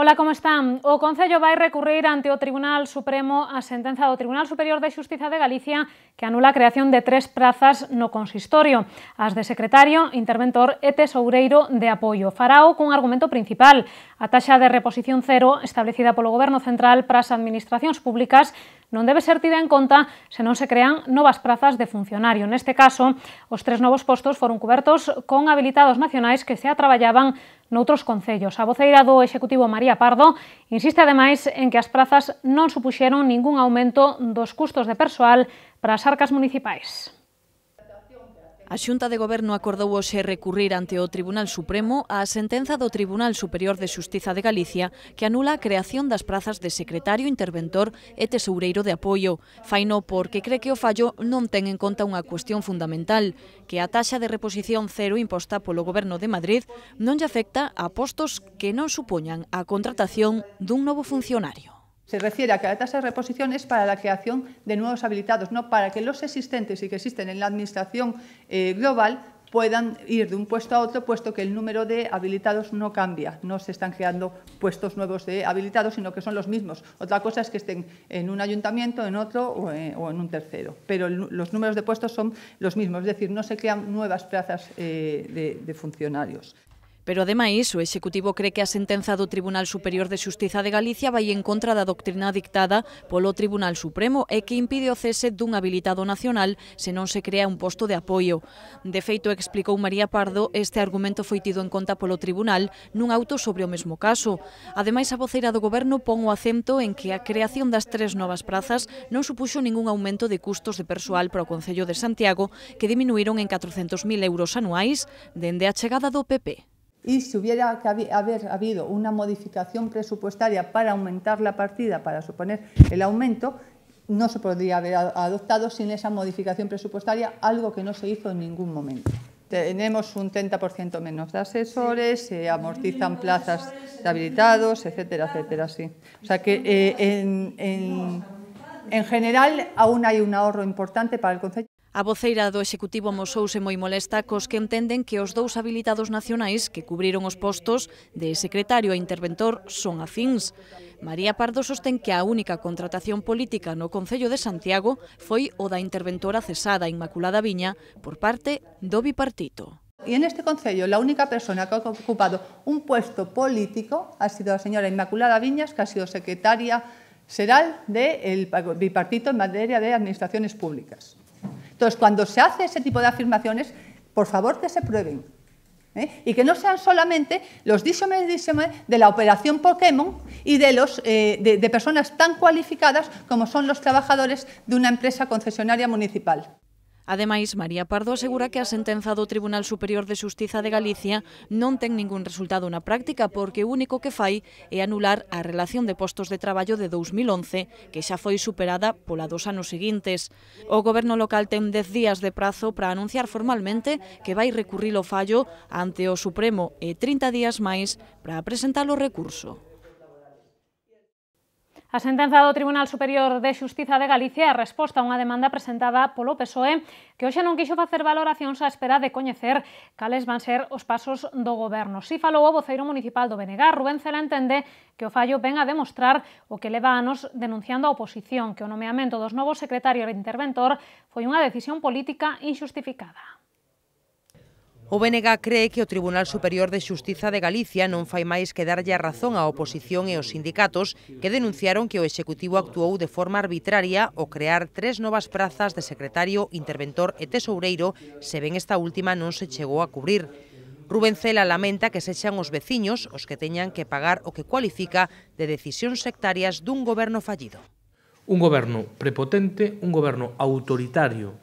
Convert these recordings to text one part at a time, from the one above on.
Ola, como están? O Concello vai recurrir ante o Tribunal Supremo a sentenza do Tribunal Superior de Xustiza de Galicia que anula a creación de tres prazas no consistorio, as de secretario, interventor e tesoureiro de apoio. Farao cun argumento principal, a taxa de reposición cero establecida polo Goberno Central para as administracións públicas non debe ser tida en conta se non se crean novas prazas de funcionario. Neste caso, os tres novos postos foron cobertos con habilitados nacionais que se atraballaban noutros concellos. A voceira do Executivo María Pardo insiste ademais en que as prazas non supuxeron ningún aumento dos custos de persoal para as arcas municipais. A Xunta de Goberno acordou hoxe recurrir ante o Tribunal Supremo a sentenza do Tribunal Superior de Xustiza de Galicia que anula a creación das prazas de secretario, interventor e tesoureiro de apoio. Faino porque cree que o fallo non ten en conta unha cuestión fundamental, que a taxa de reposición cero imposta polo Goberno de Madrid non lle afecta a postos que non supoñan a contratación dun novo funcionario. Se refiere a que la tasa de reposición es para la creación de nuevos habilitados, no para que los existentes y que existen en la Administración eh, global puedan ir de un puesto a otro, puesto que el número de habilitados no cambia, no se están creando puestos nuevos de habilitados, sino que son los mismos. Otra cosa es que estén en un ayuntamiento, en otro o eh, en, un tercero, pero los números de puestos son los mismos, es decir, no se crean nuevas plazas eh, de funcionarios. Pero, ademais, o Executivo cree que a sentenza do Tribunal Superior de Xustiza de Galicia vai en contra da doctrina dictada polo Tribunal Supremo e que impide o cese dun habilitado nacional se non se crea un posto de apoio. De feito, explicou María Pardo, este argumento foi tido en conta polo Tribunal nun auto sobre o mesmo caso. Ademais, a voceira do Goberno pon o acento en que a creación das tres novas prazas non supuxo ningún aumento de custos de persoal para o Concello de Santiago que diminuíron en 400.000 euros anuais dende a chegada do PP. Y si hubiera que haber habido una modificación presupuestaria para aumentar la partida, para suponer el aumento, no se podría haber adoptado sin esa modificación presupuestaria, algo que no se hizo en ningún momento. Tenemos un 30% menos de asesores, se amortizan plazas de habilitados, etcétera, etcétera, sí. O sea que eh, en, en general aún hay un ahorro importante para el concepto. A voceira do Executivo mosouse moi molesta cos que entenden que os dous habilitados nacionais que cubriron os postos de secretario e interventor son afins. María Pardo sostén que a única contratación política no Concello de Santiago foi o da interventora cesada Inmaculada Viña por parte do bipartito. E en este concello la única persona que ha ocupado un puesto político ha sido a señora Inmaculada Viñas, que ha sido secretaria seral del bipartito en materia de administraciones públicas. Entonces, cuando se hace ese tipo de afirmaciones, por favor que se prueben. ¿eh? Y que no sean solamente los dísome de la operación Pokémon y eh, de personas tan cualificadas como son los trabajadores de una empresa concesionaria municipal. Ademais, María Pardo asegura que a sentenza do Tribunal Superior de Justiza de Galicia non ten ningún resultado na práctica porque o único que fai é anular a relación de postos de traballo de 2011 que xa foi superada pola dos anos seguintes. O goberno local ten 10 días de prazo para anunciar formalmente que vai recurrir o fallo ante o Supremo e 30 días máis para presentar o recurso. A sentenza do Tribunal Superior de Xustiza de Galicia é a resposta a unha demanda presentada polo PSOE que hoxe non quixo facer valoracións á espera de coñecer cales van ser os pasos do goberno. Si falou o voceiro municipal do Benegar, Rubén Cela entende que o fallo ven a demostrar o que leva anos denunciando a oposición, que o nomeamento dos novos secretarios e interventor foi unha decisión política injustificada. O BNG cree que o Tribunal Superior de Xustiza de Galicia non fai máis que darlle a razón á oposición e aos sindicatos que denunciaron que o Executivo actuou de forma arbitraria ao crear tres novas prazas de secretario, interventor e tesoureiro se ben esta última non se chegou a cubrir. Rubén Cela lamenta que sexan os veciños os que teñan que pagar o que cualifica de decisións sectarias dun goberno fallido. Un goberno prepotente, un goberno autoritario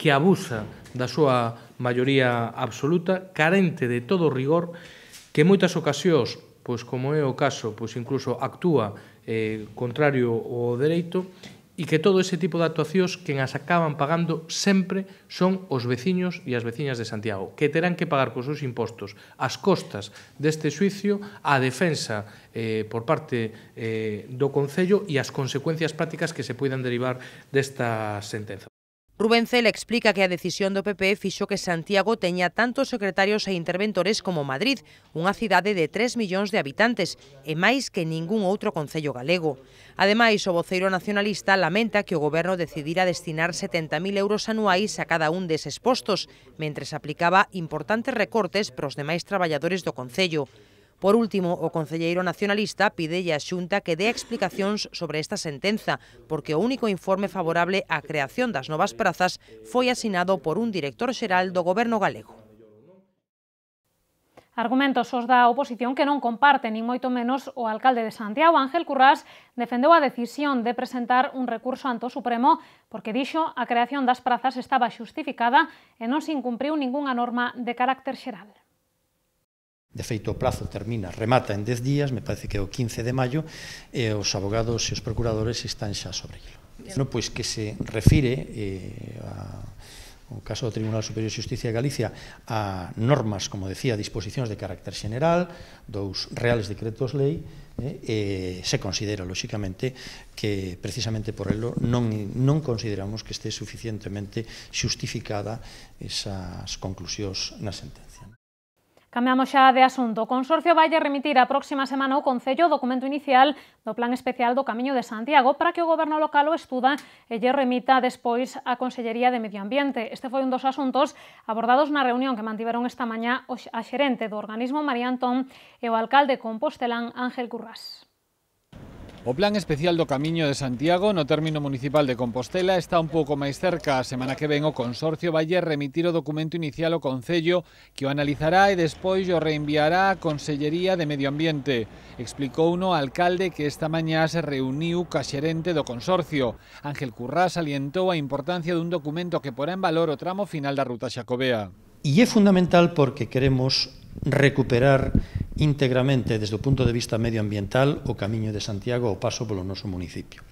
que abusa da súa maioría absoluta, carente de todo rigor, que en moitas ocasións, pois como é o caso, pois incluso actúa eh, contrario ao dereito e que todo ese tipo de actuacións que as acaban pagando sempre son os veciños e as veciñas de Santiago, que terán que pagar cos seus impostos as costas deste suicio, a defensa eh, por parte eh, do Concello e as consecuencias prácticas que se poidan derivar desta sentenza. Rubén Cel explica que a decisión do PP fixo que Santiago teña tantos secretarios e interventores como Madrid, unha cidade de 3 millóns de habitantes, e máis que ningún outro concello galego. Ademais, o voceiro nacionalista lamenta que o goberno decidira destinar 70.000 euros anuais a cada un deses postos, mentres aplicaba importantes recortes para os demais traballadores do concello. Por último, o Concelleiro Nacionalista pide a Xunta que dé explicacións sobre esta sentenza, porque o único informe favorable á creación das novas prazas foi asinado por un director xeral do Goberno galego. Argumentos os da oposición que non comparte, nin moito menos o alcalde de Santiago, Ángel Currás, defendeu a decisión de presentar un recurso ante o Supremo porque dixo a creación das prazas estaba xustificada e non se incumpriu ningunha norma de carácter xeral. De feito, o plazo termina, remata en 10 días, me parece que é o 15 de maio, e os abogados e os procuradores están xa sobre ilo. Non, pois que se refire eh, a o caso do Tribunal Superior de Justicia de Galicia a normas, como decía, disposicións de carácter general, dous reales decretos lei, eh, e se considera, lóxicamente, que precisamente por elo non, non consideramos que este suficientemente xustificada esas conclusións na sentencia. Cambiamos xa de asunto. O Consorcio vai remitir a próxima semana ao Concello o documento inicial do Plan Especial do Camiño de Santiago para que o Goberno local o estuda e lle remita despois a Consellería de Medio Ambiente. Este foi un dos asuntos abordados na reunión que mantiveron esta mañá a xerente do organismo María Antón e o alcalde compostelán Ángel Currás. O Plan Especial do Camiño de Santiago no término municipal de Compostela está un pouco máis cerca. A semana que ven o Consorcio vai remitir o documento inicial ao Concello que o analizará e despois o reenviará á Consellería de Medio Ambiente. Explicou uno alcalde que esta mañá se reuniu ca xerente do Consorcio. Ángel Currá salientou a importancia dun documento que porá en valor o tramo final da ruta xacobea. E é fundamental porque queremos recuperar íntegramente desde o punto de vista medioambiental o Camiño de Santiago o paso polo noso municipio.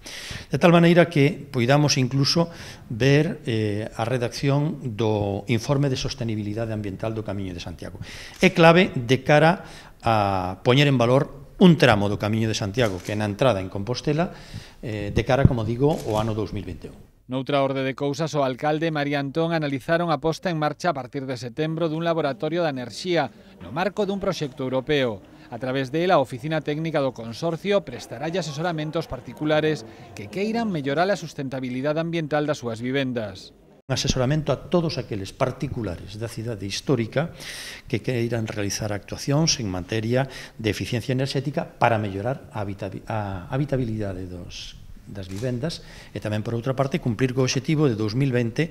De tal maneira que poidamos incluso ver eh, a redacción do informe de sostenibilidade ambiental do Camiño de Santiago. É clave de cara a poñer en valor un tramo do Camiño de Santiago que é na entrada en Compostela eh, de cara, como digo, ao ano 2021. Noutra orde de cousas, o alcalde María Antón analizaron a posta en marcha a partir de setembro dun laboratorio da enerxía no marco dun proxecto europeo. A través dela, a Oficina Técnica do Consorcio prestará asesoramentos particulares que queiran mellorar a sustentabilidade ambiental das súas vivendas un asesoramento a todos aqueles particulares da cidade histórica que queiran realizar actuacións en materia de eficiencia enerxética para mellorar a habitabilidade dos das vivendas e tamén por outra parte cumprir co obxectivo de 2020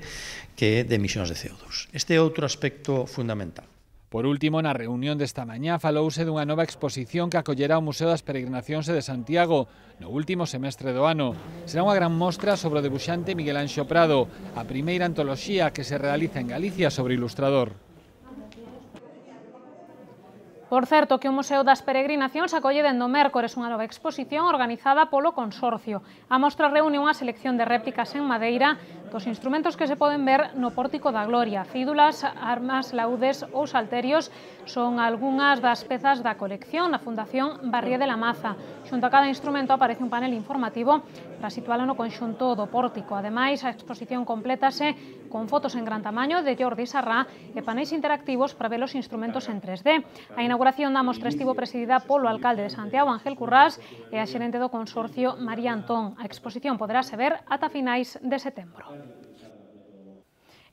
que é de emisións de CO2. Este é outro aspecto fundamental. Por último, na reunión desta mañá falouse dunha nova exposición que acollerá o Museo das Peregrinacións de Santiago no último semestre do ano. Será unha gran mostra sobre o debuxante Miguel Anxo Prado, a primeira antoloxía que se realiza en Galicia sobre ilustrador. Por certo, que o Museo das Peregrinacións acolle dendo mércores unha nova exposición organizada polo Consorcio. A mostra reúne unha selección de réplicas en madeira dos instrumentos que se poden ver no Pórtico da Gloria, Fídulas, armas, laudes ou salterios son algunhas das pezas da colección na Fundación Barrié de la Maza. Xunto a cada instrumento aparece un panel informativo para situalo no conxunto do Pórtico. Ademais, a exposición complétase con fotos en gran tamaño de Jordi Sarrá e panéis interactivos para ver os instrumentos en 3D. A inauguración da mostra estivo presidida polo alcalde de Santiago, Ángel Currás, e a xerente do consorcio María Antón. A exposición se ver ata finais de setembro.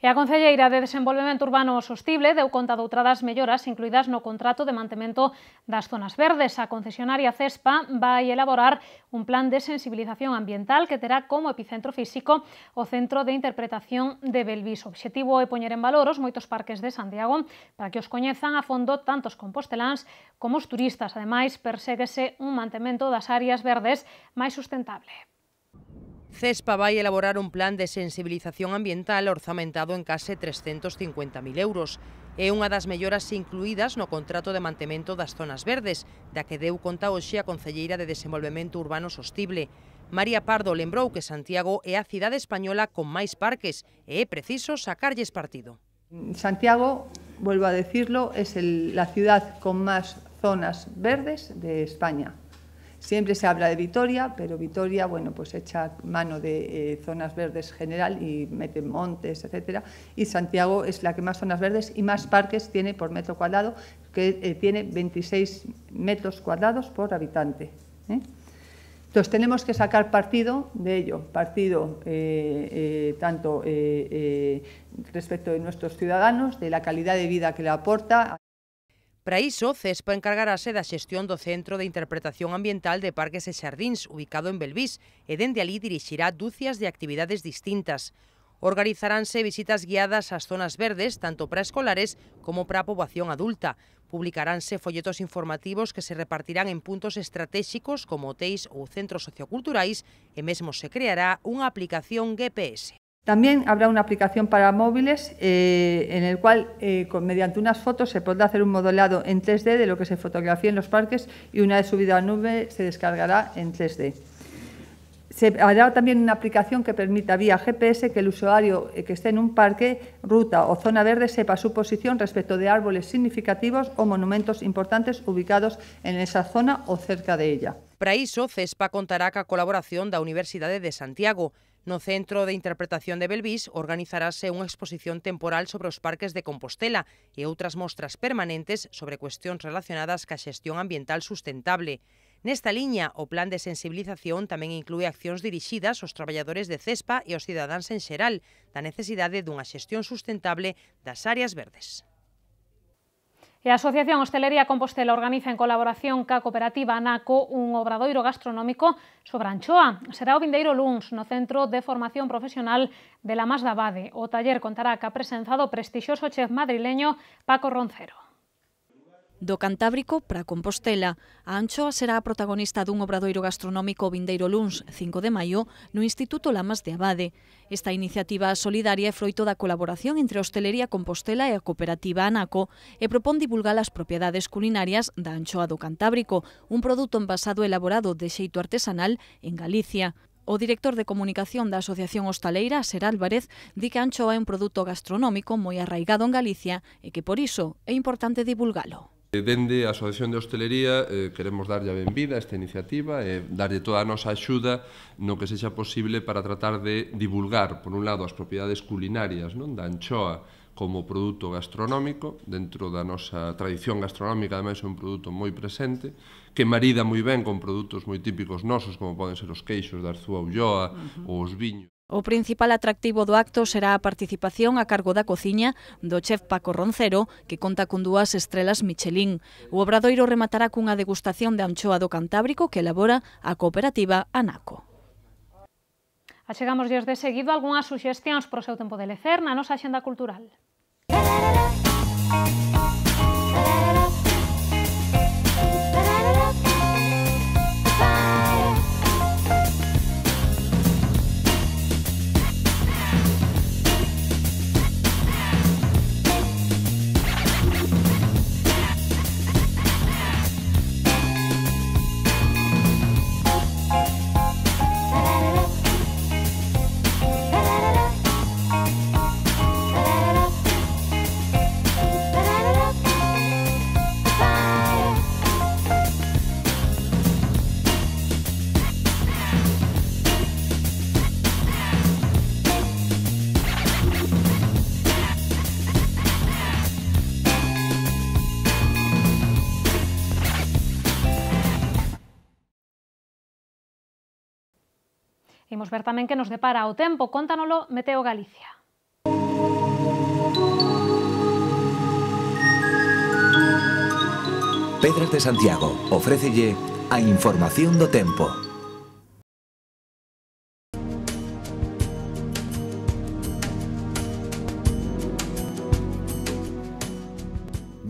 E a Concelleira de Desenvolvemento Urbano Sostible deu conta doutra das melloras incluídas no contrato de mantemento das zonas verdes. A concesionaria CESPA vai elaborar un plan de sensibilización ambiental que terá como epicentro físico o Centro de Interpretación de Belvis. O objetivo é poñer en valor os moitos parques de Santiago para que os coñezan a fondo tanto os composteláns como os turistas. Ademais, perséguese un mantemento das áreas verdes máis sustentable. CESPA vai elaborar un plan de sensibilización ambiental orzamentado en case 350.000 euros. É unha das melloras incluídas no contrato de mantemento das zonas verdes, da que deu conta hoxe a Concelleira de Desenvolvemento Urbano Sostible. María Pardo lembrou que Santiago é a cidade española con máis parques e é preciso sacarlles partido. Santiago, volvo a decirlo, é a cidade con máis zonas verdes de España. Siempre se habla de Vitoria, pero Vitoria, bueno, pues echa mano de eh, zonas verdes general y mete montes, etcétera. Y Santiago es la que más zonas verdes y más parques tiene por metro cuadrado, que eh, tiene 26 metros cuadrados por habitante. ¿eh? Entonces tenemos que sacar partido de ello, partido tanto respecto de nuestros ciudadanos, de la calidad de vida que le aporta. Para iso, CESPA encargarase da xestión do Centro de Interpretación Ambiental de Parques e Xardíns, ubicado en Belvís, e dende ali dirixirá dúcias de actividades distintas. Organizaránse visitas guiadas ás zonas verdes, tanto para escolares como para a poboación adulta. Publicaránse folletos informativos que se repartirán en puntos estratéxicos como hotéis ou centros socioculturais e mesmo se creará unha aplicación GPS. También habrá una aplicación para móviles eh, en el cual, eh, mediante unas fotos, se podrá hacer un modelado en 3D de lo que se fotografía en los parques y una vez subido a la nube se descargará en 3D. Se hará también una aplicación que permita vía GPS que el usuario eh, que esté en un parque, ruta o zona verde sepa su posición respecto de árboles significativos o monumentos importantes ubicados en esa zona o cerca de ella. Para eso, CESPA contará la colaboración la Universidad de Santiago. No Centro de Interpretación de Belvís organizarase unha exposición temporal sobre os parques de Compostela e outras mostras permanentes sobre cuestións relacionadas ca xestión ambiental sustentable. Nesta liña, o plan de sensibilización tamén inclúe accións dirixidas aos traballadores de CESPA e aos cidadáns en xeral da necesidade dunha xestión sustentable das áreas verdes. E a Asociación Hostelería Compostela organiza en colaboración ca cooperativa ANACO un obradoiro gastronómico sobre anchoa. Será o vindeiro luns no Centro de Formación Profesional de la Más Bade. O taller contará ca presenza do prestixioso chef madrileño Paco Roncero. Do Cantábrico para Compostela, a anchoa será a protagonista dun obradoiro gastronómico vindeiro luns 5 de maio no Instituto Lamas de Abade. Esta iniciativa solidaria é froito da colaboración entre a Hostelería Compostela e a Cooperativa Anaco e propón divulgar as propiedades culinarias da anchoa do Cantábrico, un produto envasado elaborado de xeito artesanal en Galicia. O director de comunicación da Asociación Hostaleira, Ser Álvarez, di que a anchoa é un produto gastronómico moi arraigado en Galicia e que por iso é importante divulgalo. Eh, dende a Asociación de Hostelería eh, queremos darlle a benvida a esta iniciativa e eh, darlle toda a nosa axuda no que sexa posible para tratar de divulgar, por un lado, as propiedades culinarias non da anchoa como produto gastronómico dentro da nosa tradición gastronómica, ademais é un produto moi presente, que marida moi ben con produtos moi típicos nosos, como poden ser os queixos da Arzúa Ulloa uh -huh. ou os viños. O principal atractivo do acto será a participación a cargo da cociña do chef Paco Roncero, que conta con dúas estrelas Michelin. O obradoiro rematará cunha degustación de anchoa do Cantábrico que elabora a cooperativa Anaco. Achegamos ah, de seguido algunhas suxestións para o seu tempo de lecer na nosa xenda cultural. Música Imos ver tamén que nos depara o tempo. Contanolo Meteo Galicia. Pedras de Santiago ofrécelle a información do tempo.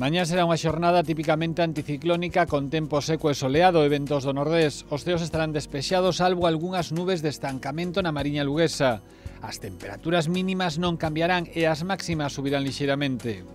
Mañá será unha xornada típicamente anticiclónica con tempo seco e soleado e ventos do nordés. Os ceos estarán despexados salvo algunhas nubes de estancamento na Mariña Luguesa. As temperaturas mínimas non cambiarán e as máximas subirán lixeiramente.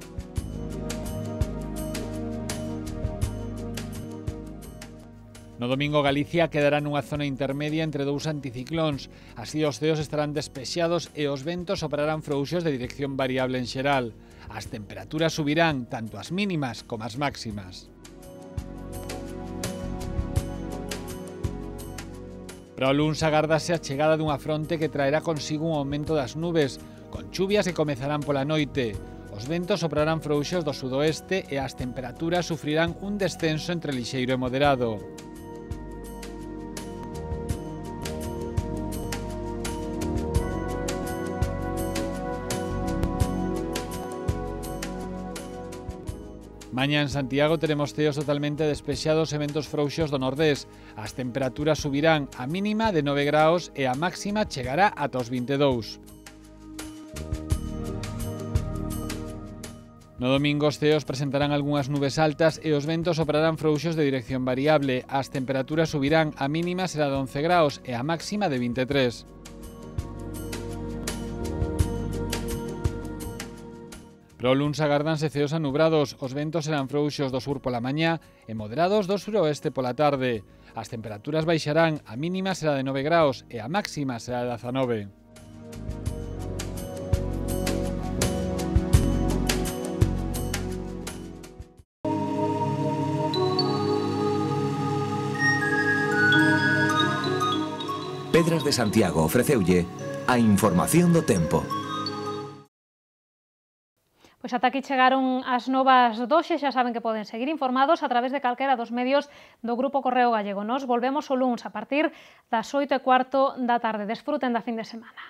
No domingo Galicia quedará nunha zona intermedia entre dous anticiclóns. Así os ceos estarán despexados e os ventos operarán frouxos de dirección variable en xeral. As temperaturas subirán tanto as mínimas como as máximas. Para o luns agárdase a chegada dunha fronte que traerá consigo un aumento das nubes, con chuvias que comezarán pola noite. Os ventos soprarán frouxos do sudoeste e as temperaturas sufrirán un descenso entre lixeiro e moderado. Mañá en Santiago teremos ceos totalmente despexados e ventos frouxos do nordés. As temperaturas subirán a mínima de 9 graos e a máxima chegará ata os 22. No domingo os ceos presentarán algunhas nubes altas e os ventos operarán frouxos de dirección variable. As temperaturas subirán, a mínima será de 11 graus e a máxima de 23. Pro luns agardanse ceos anubrados, os ventos serán frouxos do sur pola mañá e moderados do suroeste pola tarde. As temperaturas baixarán, a mínima será de 9 graus e a máxima será de 19. Pedras de Santiago ofreceulle a información do tempo. Pois ata aquí chegaron as novas doxes, xa saben que poden seguir informados a través de calquera dos medios do Grupo Correo Gallego. Nos volvemos o luns a partir das 8 e cuarto da tarde. Desfruten da fin de semana.